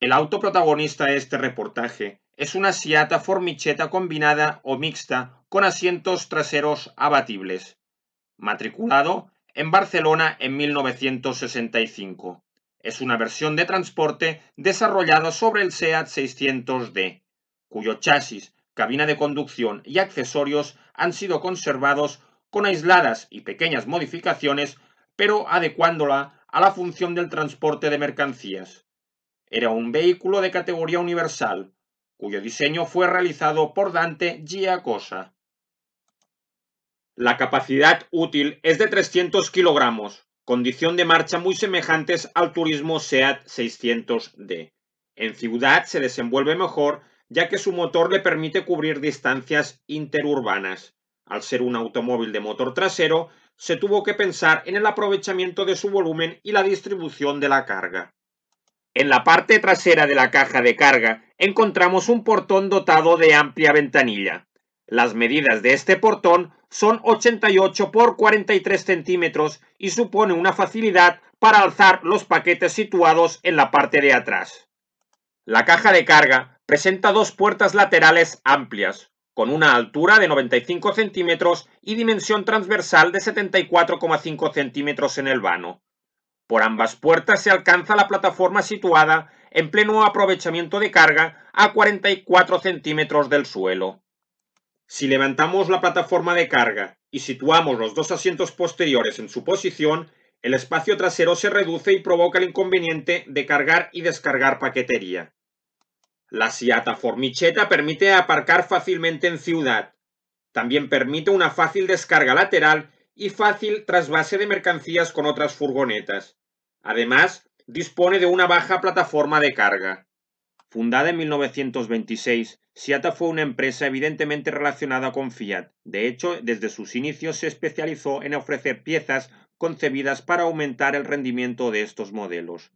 El auto protagonista de este reportaje es una Siata Formicheta combinada o mixta con asientos traseros abatibles, matriculado en Barcelona en 1965. Es una versión de transporte desarrollada sobre el SEAT 600D, cuyo chasis, cabina de conducción y accesorios han sido conservados con aisladas y pequeñas modificaciones, pero adecuándola a la función del transporte de mercancías. Era un vehículo de categoría universal, cuyo diseño fue realizado por Dante Giacosa. La capacidad útil es de 300 kilogramos, condición de marcha muy semejantes al turismo SEAT 600D. En ciudad se desenvuelve mejor ya que su motor le permite cubrir distancias interurbanas. Al ser un automóvil de motor trasero, se tuvo que pensar en el aprovechamiento de su volumen y la distribución de la carga. En la parte trasera de la caja de carga encontramos un portón dotado de amplia ventanilla. Las medidas de este portón son 88 x 43 centímetros y supone una facilidad para alzar los paquetes situados en la parte de atrás. La caja de carga presenta dos puertas laterales amplias, con una altura de 95 centímetros y dimensión transversal de 74,5 centímetros en el vano. Por ambas puertas se alcanza la plataforma situada en pleno aprovechamiento de carga a 44 centímetros del suelo. Si levantamos la plataforma de carga y situamos los dos asientos posteriores en su posición, el espacio trasero se reduce y provoca el inconveniente de cargar y descargar paquetería. La siata formicheta permite aparcar fácilmente en ciudad. También permite una fácil descarga lateral y fácil trasvase de mercancías con otras furgonetas. Además, dispone de una baja plataforma de carga. Fundada en 1926, Siata fue una empresa evidentemente relacionada con Fiat. De hecho, desde sus inicios se especializó en ofrecer piezas concebidas para aumentar el rendimiento de estos modelos.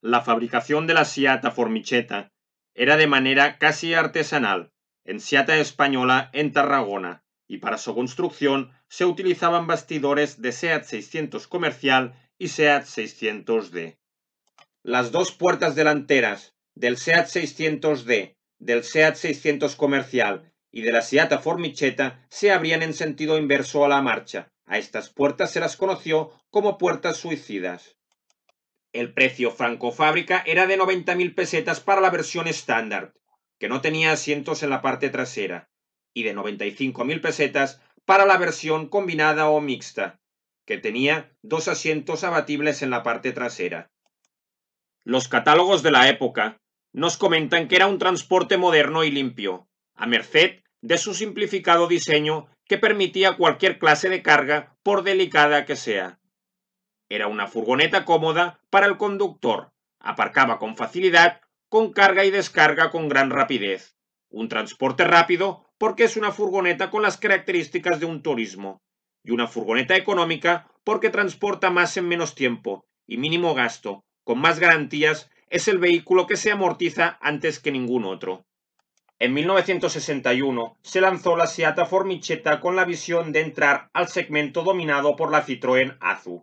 La fabricación de la Siata formicheta era de manera casi artesanal, en Siata española en Tarragona, y para su construcción se utilizaban bastidores de SEAT 600 comercial y SEAT 600D. Las dos puertas delanteras del SEAT 600D, del SEAT 600 comercial y de la SEATA Formicheta se abrían en sentido inverso a la marcha. A estas puertas se las conoció como puertas suicidas. El precio franco fábrica era de 90.000 pesetas para la versión estándar, que no tenía asientos en la parte trasera, y de 95.000 pesetas para la versión combinada o mixta, que tenía dos asientos abatibles en la parte trasera. Los catálogos de la época nos comentan que era un transporte moderno y limpio, a merced de su simplificado diseño que permitía cualquier clase de carga, por delicada que sea. Era una furgoneta cómoda para el conductor, aparcaba con facilidad, con carga y descarga con gran rapidez. Un transporte rápido porque es una furgoneta con las características de un turismo, y una furgoneta económica porque transporta más en menos tiempo y mínimo gasto, con más garantías, es el vehículo que se amortiza antes que ningún otro. En 1961 se lanzó la Seat Formichetta con la visión de entrar al segmento dominado por la Citroën Azu.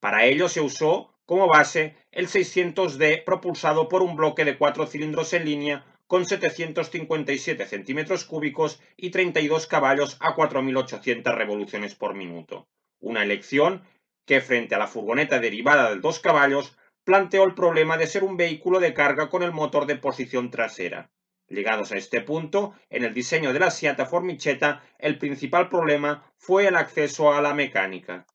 Para ello se usó como base el 600D propulsado por un bloque de cuatro cilindros en línea con 757 centímetros cúbicos y 32 caballos a 4.800 revoluciones por minuto. Una elección que, frente a la furgoneta derivada de dos caballos, planteó el problema de ser un vehículo de carga con el motor de posición trasera. Llegados a este punto, en el diseño de la Siata Formichetta, el principal problema fue el acceso a la mecánica.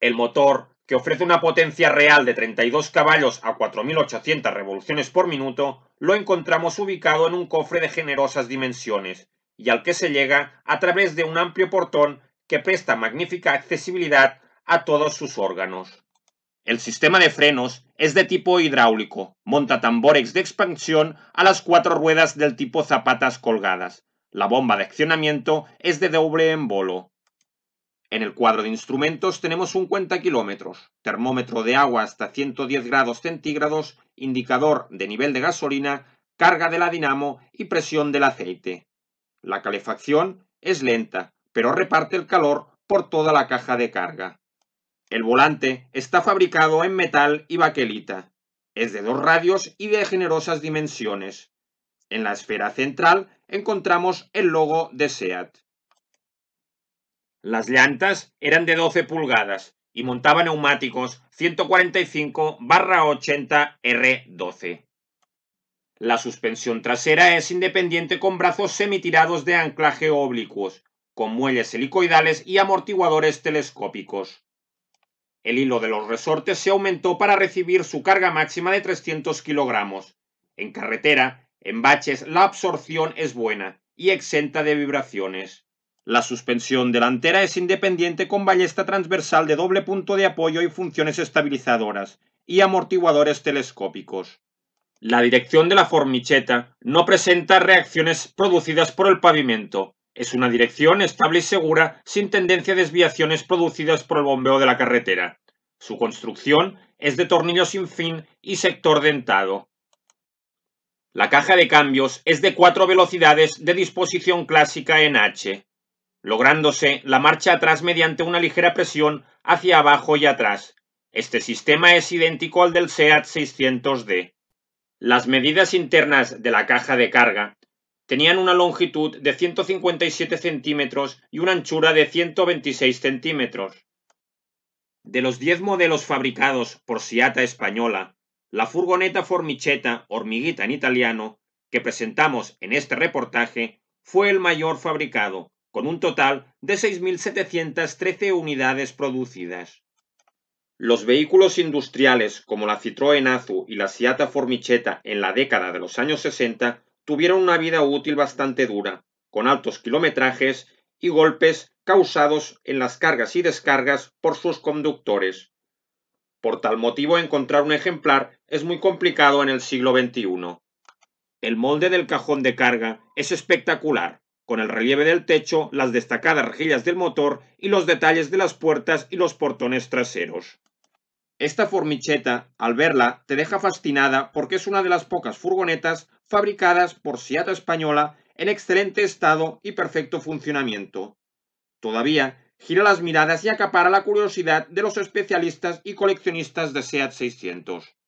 El motor que ofrece una potencia real de 32 caballos a 4.800 revoluciones por minuto, lo encontramos ubicado en un cofre de generosas dimensiones, y al que se llega a través de un amplio portón que presta magnífica accesibilidad a todos sus órganos. El sistema de frenos es de tipo hidráulico, monta tambores de expansión a las cuatro ruedas del tipo zapatas colgadas. La bomba de accionamiento es de doble embolo. En el cuadro de instrumentos tenemos un cuenta kilómetros, termómetro de agua hasta 110 grados centígrados, indicador de nivel de gasolina, carga de la dinamo y presión del aceite. La calefacción es lenta, pero reparte el calor por toda la caja de carga. El volante está fabricado en metal y baquelita. Es de dos radios y de generosas dimensiones. En la esfera central encontramos el logo de SEAT. Las llantas eran de 12 pulgadas y montaba neumáticos 145-80R12. La suspensión trasera es independiente con brazos semitirados de anclaje oblicuos, con muelles helicoidales y amortiguadores telescópicos. El hilo de los resortes se aumentó para recibir su carga máxima de 300 kilogramos. En carretera, en baches, la absorción es buena y exenta de vibraciones. La suspensión delantera es independiente con ballesta transversal de doble punto de apoyo y funciones estabilizadoras, y amortiguadores telescópicos. La dirección de la formicheta no presenta reacciones producidas por el pavimento. Es una dirección estable y segura sin tendencia a desviaciones producidas por el bombeo de la carretera. Su construcción es de tornillo sin fin y sector dentado. La caja de cambios es de cuatro velocidades de disposición clásica en H lográndose la marcha atrás mediante una ligera presión hacia abajo y atrás. Este sistema es idéntico al del SEAT 600D. Las medidas internas de la caja de carga tenían una longitud de 157 centímetros y una anchura de 126 centímetros. De los 10 modelos fabricados por Siata Española, la furgoneta Formicheta, hormiguita en italiano, que presentamos en este reportaje, fue el mayor fabricado, con un total de 6.713 unidades producidas. Los vehículos industriales como la Citroën Azu y la Siata Formicheta en la década de los años 60 tuvieron una vida útil bastante dura, con altos kilometrajes y golpes causados en las cargas y descargas por sus conductores. Por tal motivo encontrar un ejemplar es muy complicado en el siglo XXI. El molde del cajón de carga es espectacular, con el relieve del techo, las destacadas rejillas del motor y los detalles de las puertas y los portones traseros. Esta formicheta, al verla, te deja fascinada porque es una de las pocas furgonetas fabricadas por Seat Española en excelente estado y perfecto funcionamiento. Todavía, gira las miradas y acapara la curiosidad de los especialistas y coleccionistas de SEAT 600.